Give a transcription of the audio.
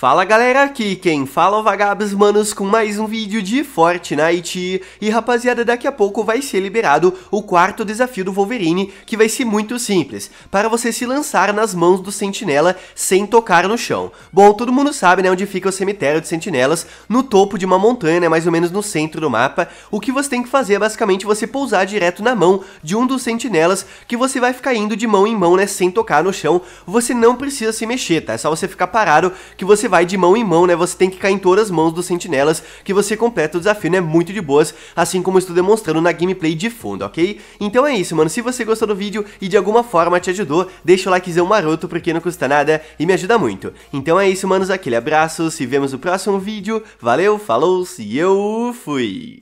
Fala galera, aqui quem fala é o Vagabos Manos com mais um vídeo de Fortnite. E rapaziada, daqui a pouco vai ser liberado o quarto desafio do Wolverine, que vai ser muito simples, para você se lançar nas mãos do Sentinela sem tocar no chão. Bom, todo mundo sabe né, onde fica o cemitério de Sentinelas, no topo de uma montanha, né, mais ou menos no centro do mapa. O que você tem que fazer é basicamente você pousar direto na mão de um dos Sentinelas, que você vai ficar indo de mão em mão, né, sem tocar no chão. Você não precisa se mexer, tá? É só você ficar parado que você vai de mão em mão, né? Você tem que cair em todas as mãos dos sentinelas que você completa o desafio, né? Muito de boas, assim como estou demonstrando na gameplay de fundo, ok? Então é isso, mano. Se você gostou do vídeo e de alguma forma te ajudou, deixa o likezão maroto porque não custa nada e me ajuda muito. Então é isso, manos. Aquele abraço, se vemos no próximo vídeo. Valeu, falou, se eu fui!